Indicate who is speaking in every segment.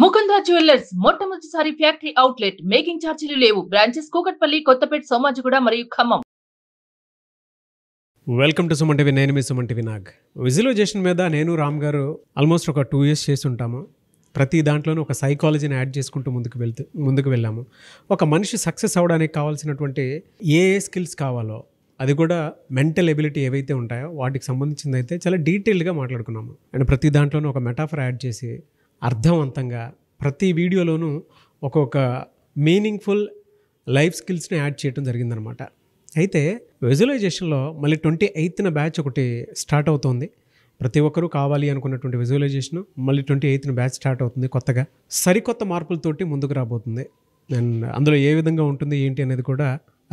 Speaker 1: Mukunda jewellers మొట్టమొదటిసారి factory outlet making ఛార్జీలు లేవు బ్రాంచెస్ కూకట్పల్లి కొత్తపేట సోమాజిగూడ మరియు Khammam
Speaker 2: welcome to Suman TV నేను మీ సుమన్ టీవీ నాగ్ మీద నేను రామ్ గారు ఆల్మోస్ట్ ఒక టూ ఇయర్స్ చేసి ఉంటాము ప్రతి దాంట్లోనూ ఒక సైకాలజీని యాడ్ చేసుకుంటూ ముందుకు వెళ్తూ ముందుకు వెళ్ళాము ఒక మనిషి సక్సెస్ అవడానికి కావాల్సినటువంటి ఏ ఏ స్కిల్స్ కావాలో అది కూడా మెంటల్ ఎబిలిటీ ఏవైతే ఉంటాయో వాటికి సంబంధించింది అయితే చాలా డీటెయిల్గా మాట్లాడుకున్నాము అండ్ ప్రతి దాంట్లోనూ ఒక మెటాఫర్ యాడ్ చేసి అర్థవంతంగా ప్రతి వీడియోలోనూ ఒక్కొక్క మీనింగ్ఫుల్ లైఫ్ స్కిల్స్ని యాడ్ చేయడం జరిగిందనమాట అయితే విజువలైజేషన్లో మళ్ళీ ట్వంటీ ఎయిత్న బ్యాచ్ ఒకటి స్టార్ట్ అవుతుంది ప్రతి ఒక్కరూ కావాలి అనుకున్నటువంటి విజువలైజేషన్ మళ్ళీ ట్వంటీ ఎయిత్న బ్యాచ్ స్టార్ట్ అవుతుంది కొత్తగా సరికొత్త మార్పులతోటి ముందుకు రాబోతుంది అండ్ అందులో ఏ విధంగా ఉంటుంది ఏంటి అనేది కూడా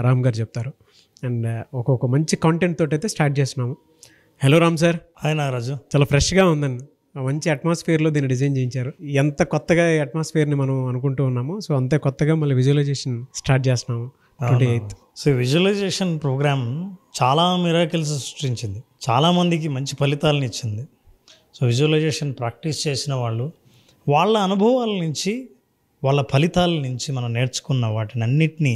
Speaker 2: రామ్ గారు చెప్తారు అండ్ ఒక్కొక్క మంచి కాంటెంట్ తోటి అయితే స్టార్ట్ చేస్తున్నాము hello Ram sir hi Nagaraju చాలా ఫ్రెష్గా ఉందండి మంచి అట్మాస్ఫియర్లో దీన్ని డిజైన్ చేయించారు ఎంత కొత్తగా ఈ అట్మాస్ఫియర్ని మనం అనుకుంటూ ఉన్నామో సో అంతే కొత్తగా మళ్ళీ విజువలైజేషన్ స్టార్ట్ చేస్తున్నాము twenty eighth so visualization
Speaker 1: program చాలా మిరాకిల్స్ సృష్టించింది చాలామందికి మంచి ఫలితాలను ఇచ్చింది సో విజువలైజేషన్ ప్రాక్టీస్ చేసిన వాళ్ళు వాళ్ళ అనుభవాల నుంచి వాళ్ళ ఫలితాల నుంచి మనం నేర్చుకున్న వాటిని అన్నిటినీ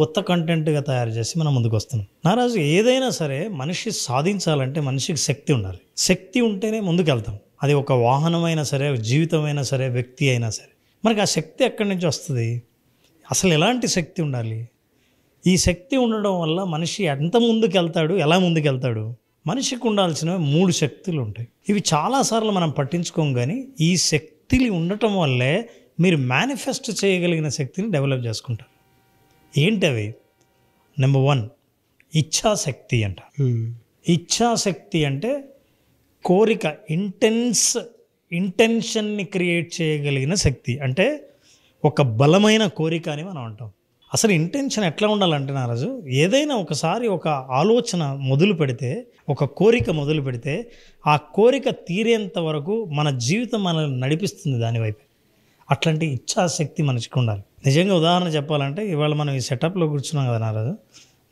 Speaker 1: కొత్త కంటెంట్గా తయారు చేసి మనం ముందుకు వస్తున్నాం నారాజు ఏదైనా సరే మనిషి సాధించాలంటే మనిషికి శక్తి ఉండాలి శక్తి ఉంటేనే ముందుకు వెళ్తాం అది ఒక వాహనమైనా సరే జీవితమైనా సరే వ్యక్తి అయినా సరే మనకి ఆ శక్తి ఎక్కడి నుంచి వస్తుంది అసలు ఎలాంటి శక్తి ఉండాలి ఈ శక్తి ఉండడం వల్ల మనిషి ఎంత ముందుకు వెళ్తాడు ఎలా ముందుకు వెళ్తాడు మనిషికి ఉండాల్సిన మూడు శక్తులు ఉంటాయి ఇవి చాలాసార్లు మనం పట్టించుకోం కానీ ఈ శక్తులు ఉండటం వల్లే మీరు మేనిఫెస్ట్ చేయగలిగిన శక్తిని డెవలప్ చేసుకుంటారు ఏంటవి నెంబర్ వన్ ఇచ్ఛాశక్తి అంట ఇచ్ఛాశక్తి అంటే కోరిక ఇంటెన్స్ ఇంటెన్షన్ని క్రియేట్ చేయగలిగిన శక్తి అంటే ఒక బలమైన కోరిక అని మనం అంటాం అసలు ఇంటెన్షన్ ఎట్లా ఉండాలంటే నారాజు ఏదైనా ఒకసారి ఒక ఆలోచన మొదలు పెడితే ఒక కోరిక మొదలు పెడితే ఆ కోరిక తీరేంత వరకు మన జీవితం మనల్ని నడిపిస్తుంది దానివైపు అట్లాంటి ఇచ్ఛాశక్తి మనసుకు ఉండాలి నిజంగా ఉదాహరణ చెప్పాలంటే ఇవాళ మనం ఈ సెటప్లో కూర్చున్నాం కదా నారాజు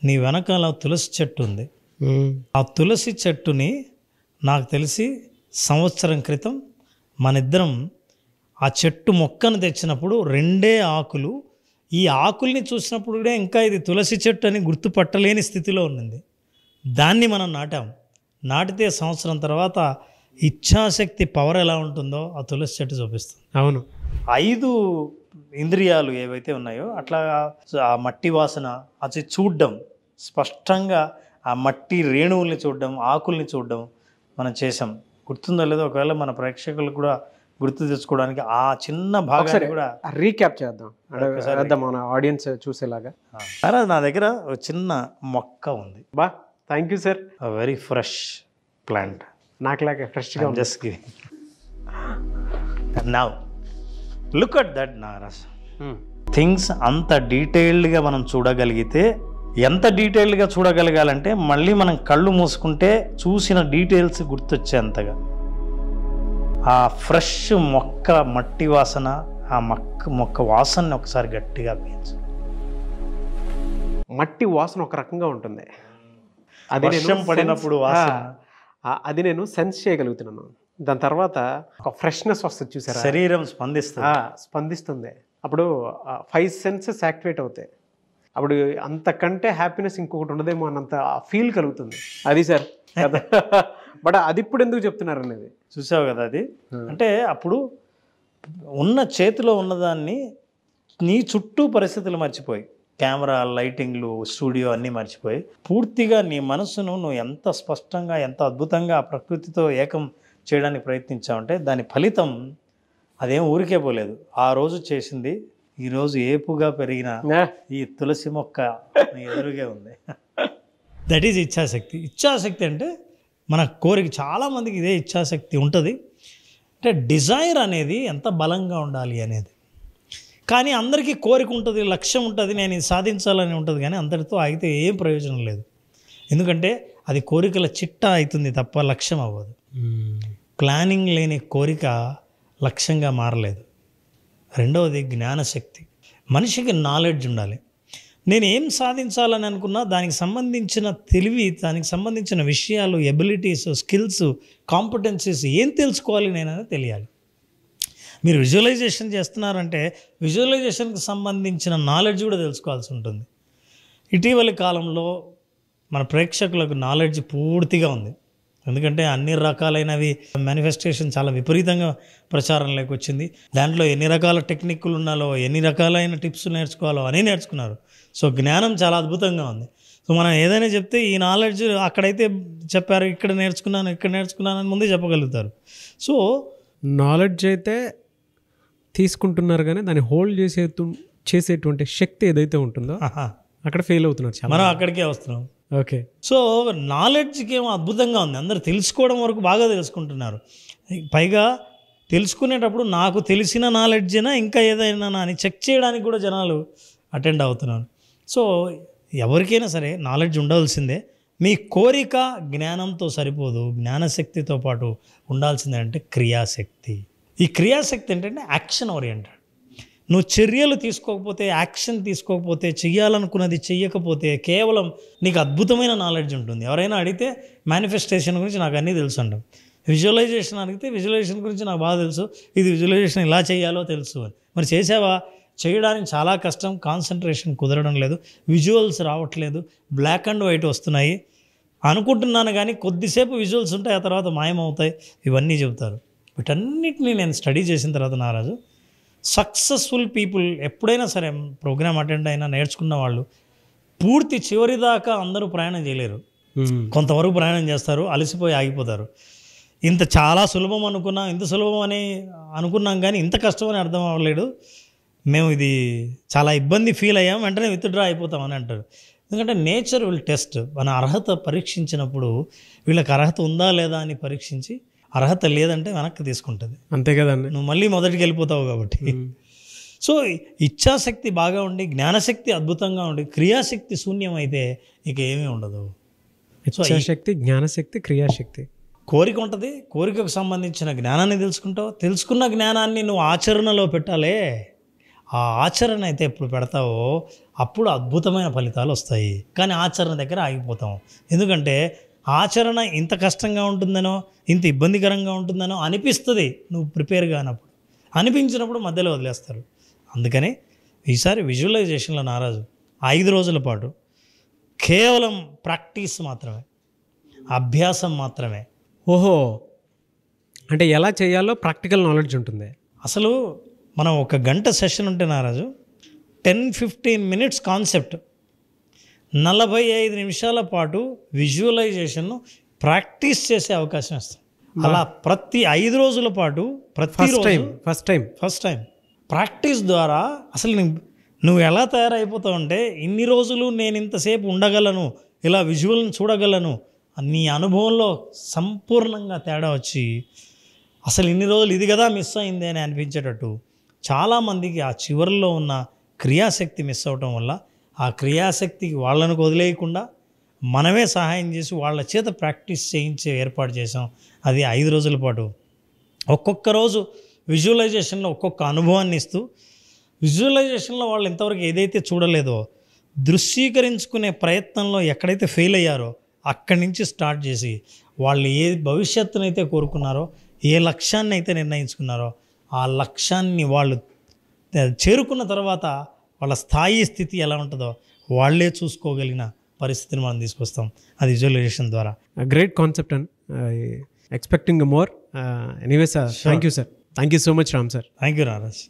Speaker 1: నీ వెనకాల తులసి చెట్టు ఉంది ఆ తులసి చెట్టుని నాకు తెలిసి సంవత్సరం క్రితం మనిద్దరం ఆ చెట్టు మొక్కను తెచ్చినప్పుడు రెండే ఆకులు ఈ ఆకుల్ని చూసినప్పుడు కూడా ఇంకా ఇది తులసి చెట్టు అని గుర్తుపట్టలేని స్థితిలో ఉన్నింది దాన్ని మనం నాటాం నాటితే సంవత్సరం తర్వాత ఇచ్ఛాశక్తి పవర్ ఎలా ఉంటుందో ఆ తులసి చెట్టు చూపిస్తుంది అవును ఐదు ఇంద్రియాలు ఏవైతే ఉన్నాయో అట్లా ఆ మట్టి వాసన అది చూడడం స్పష్టంగా ఆ మట్టి రేణువుల్ని చూడడం ఆకుల్ని చూడడం మనం చేసాం గుర్తుందో లేదో ఒకవేళ మన ప్రేక్షకులు కూడా గుర్తు తెచ్చుకోవడానికి ఆ చిన్న
Speaker 2: భాగాన్ని కూడా రీక్యాప్ చేద్దాం మన ఆడియన్స్ చూసేలాగా సార్ నా దగ్గర చిన్న మొక్క ఉంది బా thank you sir very fresh
Speaker 1: plant నాకు లాగా ఫ్రెష్గా just now look at that నారాజ్ థింగ్స్ అంత డీటెయిల్డ్గా మనం చూడగలిగితే ఎంత డీటెయిల్గా చూడగలగాలంటే మళ్ళీ మనం కళ్ళు మూసుకుంటే చూసిన డీటెయిల్స్ గుర్తొచ్చేంతగా ఆ ఫ్రెష్ మొక్క మట్టి వాసన ఆ మొక్క మొక్క వాసనని ఒకసారి గట్టిగా పీల్చు
Speaker 2: మట్టి వాసన ఒక రకంగా ఉంటుంది అది వర్షం పడినప్పుడు అది నేను సెన్స్ చేయగలుగుతున్నాను దాని తర్వాత ఒక ఫ్రెష్నెస్ వస్తుంది చూసారా శరీరం స్పందిస్తుంది స్పందిస్తుంది అప్పుడు ఫైవ్ సెన్సెస్ యాక్టివేట్ అవుతాయి అప్పుడు అంతకంటే హ్యాపీనెస్ ఇంకొకటి ఉండదేమో అన్నంత ఫీల్ కలుగుతుంది అది సార్ బట్ అది ఇప్పుడు ఎందుకు చెప్తున్నారు అనేది చూసావు కదా అది అంటే అప్పుడు ఉన్న
Speaker 1: చేతిలో ఉన్నదాన్ని నీ చుట్టూ పరిస్థితులు మర్చిపోయి కెమెరా లైటింగ్లు స్టూడియో అన్నీ మర్చిపోయి పూర్తిగా నీ మనసును నువ్వు ఎంత స్పష్టంగా ఎంత అద్భుతంగా ప్రకృతితో ఏకం చేయడానికి ప్రయత్నించావంటే దాని ఫలితం అదేం ఊరికే పోలేదు ఆ రోజు చేసింది ఈరోజు ఏపుగా పెరిగిన ఈ తులసి మొక్క ఎదురుగా ఉంది దట్ ఈజ్ ఇచ్ఛాశక్తి ఇచ్ఛాశక్తి అంటే మన కోరిక చాలామందికి ఇదే ఇచ్ఛాశక్తి ఉంటుంది అంటే డిజైర్ అనేది ఎంత బలంగా ఉండాలి అనేది కానీ అందరికీ కోరిక ఉంటుంది లక్ష్యం ఉంటుంది నేను ఇది సాధించాలని ఉంటుంది కానీ అందరితో అయితే ఏం ప్రయోజనం లేదు ఎందుకంటే అది కోరికల చిట్ట అవుతుంది తప్ప లక్ష్యం అవ్వదు ప్లానింగ్ hmm. లేని కోరిక లక్ష్యంగా మారలేదు రెండవది జ్ఞానశక్తి మనిషికి నాలెడ్జ్ ఉండాలి నేను ఏం సాధించాలని అనుకున్నా దానికి సంబంధించిన తెలివి దానికి సంబంధించిన విషయాలు ఎబిలిటీస్ స్కిల్స్ కాంపిటెన్సీస్ ఏం తెలుసుకోవాలి నేనని తెలియాలి మీరు విజువలైజేషన్ చేస్తున్నారంటే విజువలైజేషన్కి సంబంధించిన నాలెడ్జ్ కూడా తెలుసుకోవాల్సి ఉంటుంది ఇటీవలి కాలంలో మన ప్రేక్షకులకు నాలెడ్జ్ పూర్తిగా ఉంది ఎందుకంటే అన్ని రకాలైనవి మేనిఫెస్టేషన్ చాలా విపరీతంగా ప్రచారంలోకి వచ్చింది దాంట్లో ఎన్ని రకాల టెక్నిక్లు ఉన్నాలో ఎన్ని రకాలైన టిప్స్ నేర్చుకోవాలో అని నేర్చుకున్నారు సో జ్ఞానం చాలా అద్భుతంగా ఉంది సో మనం ఏదైనా చెప్తే ఈ నాలెడ్జ్ అక్కడైతే చెప్పారు ఇక్కడ నేర్చుకున్నాను
Speaker 2: ఇక్కడ నేర్చుకున్నాను అని ముందే చెప్పగలుగుతారు సో నాలెడ్జ్ అయితే తీసుకుంటున్నారు కానీ దాన్ని హోల్డ్ చేసే చేసేటువంటి శక్తి ఏదైతే ఉంటుందో అక్కడ ఫెయిల్ అవుతున్నారు మనం
Speaker 1: అక్కడికే వస్తున్నాం ఓకే సో నాలెడ్జ్కి ఏమో అద్భుతంగా ఉంది అందరు తెలుసుకోవడం వరకు బాగా తెలుసుకుంటున్నారు పైగా తెలుసుకునేటప్పుడు నాకు తెలిసిన నాలెడ్జేనా ఇంకా ఏదైనా అని చెక్ చేయడానికి కూడా జనాలు అటెండ్ అవుతున్నారు సో ఎవరికైనా సరే నాలెడ్జ్ ఉండవలసిందే మీ కోరిక జ్ఞానంతో సరిపోదు జ్ఞానశక్తితో పాటు ఉండాల్సిందే అంటే క్రియాశక్తి ఈ క్రియాశక్తి ఏంటంటే యాక్షన్ ఓరియంటెడ్ నువ్వు చర్యలు తీసుకోకపోతే యాక్షన్ తీసుకోకపోతే చెయ్యాలనుకున్నది చెయ్యకపోతే కేవలం నీకు అద్భుతమైన నాలెడ్జ్ ఉంటుంది ఎవరైనా అడిగితే మేనిఫెస్టేషన్ గురించి నాకు అన్నీ తెలుసు అంట విజువలైజేషన్ అడిగితే విజువలైజేషన్ గురించి నాకు బాగా తెలుసు ఇది విజువలైజేషన్ ఇలా చేయాలో తెలుసు అని మరి చేసావా చేయడానికి చాలా కష్టం కాన్సన్ట్రేషన్ కుదరడం లేదు విజువల్స్ రావట్లేదు బ్లాక్ అండ్ వైట్ వస్తున్నాయి అనుకుంటున్నాను కానీ కొద్దిసేపు విజువల్స్ ఉంటాయి ఆ తర్వాత మాయమవుతాయి ఇవన్నీ చెబుతారు వీటన్నిటిని నేను స్టడీ చేసిన తర్వాత నారాజు సక్సెస్ఫుల్ పీపుల్ ఎప్పుడైనా సరే ప్రోగ్రామ్ అటెండ్ అయినా నేర్చుకున్న వాళ్ళు పూర్తి చివరి దాకా అందరూ ప్రయాణం చేయలేరు కొంతవరకు ప్రయాణం చేస్తారు అలసిపోయి ఆగిపోతారు ఇంత చాలా సులభం అనుకున్నాం ఇంత సులభం అని అనుకున్నాం కానీ ఇంత కష్టం అని అర్థం అవ్వలేదు మేము ఇది చాలా ఇబ్బంది ఫీల్ అయ్యాం వెంటనే విత్డ్రా అయిపోతాం అని అంటారు ఎందుకంటే నేచర్ విల్ టెస్ట్ మన అర్హత పరీక్షించినప్పుడు వీళ్ళకి అర్హత ఉందా లేదా అని పరీక్షించి అర్హత లేదంటే వెనక్కి తీసుకుంటుంది అంతే కదండి నువ్వు మళ్ళీ మొదటికి వెళ్ళిపోతావు కాబట్టి సో ఇచ్ఛాశక్తి బాగా ఉండి జ్ఞానశక్తి అద్భుతంగా ఉండి క్రియాశక్తి శూన్యం అయితే ఇక ఏమీ ఉండదు ఇచ్చాశక్తి
Speaker 2: జ్ఞానశక్తి క్రియాశక్తి
Speaker 1: కోరిక ఉంటుంది కోరికకు సంబంధించిన జ్ఞానాన్ని తెలుసుకుంటావు తెలుసుకున్న జ్ఞానాన్ని నువ్వు ఆచరణలో పెట్టాలే ఆ ఆచరణ అయితే ఎప్పుడు పెడతావో అప్పుడు అద్భుతమైన ఫలితాలు వస్తాయి కానీ ఆచరణ దగ్గర ఆగిపోతాం ఎందుకంటే ఆచరణ ఇంత కష్టంగా ఉంటుందనో ఇంత ఇబ్బందికరంగా ఉంటుందనో అనిపిస్తుంది నువ్వు ప్రిపేర్ కానప్పుడు అనిపించినప్పుడు మధ్యలో వదిలేస్తారు అందుకని ఈసారి విజువలైజేషన్లో నారాజు ఐదు రోజుల పాటు కేవలం ప్రాక్టీస్ మాత్రమే అభ్యాసం మాత్రమే ఓహో అంటే ఎలా చేయాలో ప్రాక్టికల్ నాలెడ్జ్ ఉంటుంది అసలు మనం ఒక గంట సెషన్ ఉంటే నారాజు టెన్ ఫిఫ్టీన్ మినిట్స్ కాన్సెప్ట్ నలభై ఐదు నిమిషాల పాటు విజువలైజేషన్ను ప్రాక్టీస్ చేసే అవకాశం ఇస్తాం అలా ప్రతి ఐదు రోజుల పాటు ప్రతి time first time first time practice ద్వారా అసలు నువ్వు ఎలా తయారైపోతావు అంటే ఇన్ని రోజులు నేను ఇంతసేపు ఉండగలను ఇలా విజువల్ని చూడగలను నీ అనుభవంలో సంపూర్ణంగా తేడా వచ్చి అసలు ఇన్ని రోజులు ఇది కదా మిస్ అయింది అని అనిపించేటట్టు చాలామందికి ఆ చివరిలో ఉన్న క్రియాశక్తి మిస్ అవటం వల్ల ఆ క్రియాశక్తికి వాళ్ళను వదిలేయకుండా మనమే సహాయం చేసి వాళ్ళ చేత ప్రాక్టీస్ చేయించే ఏర్పాటు చేసాం అది ఐదు రోజుల పాటు ఒక్కొక్క రోజు విజువలైజేషన్లో ఒక్కొక్క అనుభవాన్ని ఇస్తూ విజువలైజేషన్లో వాళ్ళు ఇంతవరకు ఏదైతే చూడలేదో దృశ్యీకరించుకునే ప్రయత్నంలో ఎక్కడైతే ఫెయిల్ అయ్యారో అక్కడి నుంచి స్టార్ట్ చేసి వాళ్ళు ఏ భవిష్యత్తునైతే కోరుకున్నారో ఏ లక్ష్యాన్ని అయితే నిర్ణయించుకున్నారో ఆ లక్ష్యాన్ని వాళ్ళు చేరుకున్న తర్వాత వాళ్ళ స్థాయి స్థితి ఎలా ఉంటుందో వాళ్ళే చూసుకోగలిగిన పరిస్థితిని మనం తీసుకొస్తాం అది విజువలైజేషన్
Speaker 2: ద్వారా great concept and expecting more anyway sir thank you sir thank you so much Ram sir thank you రారాజ్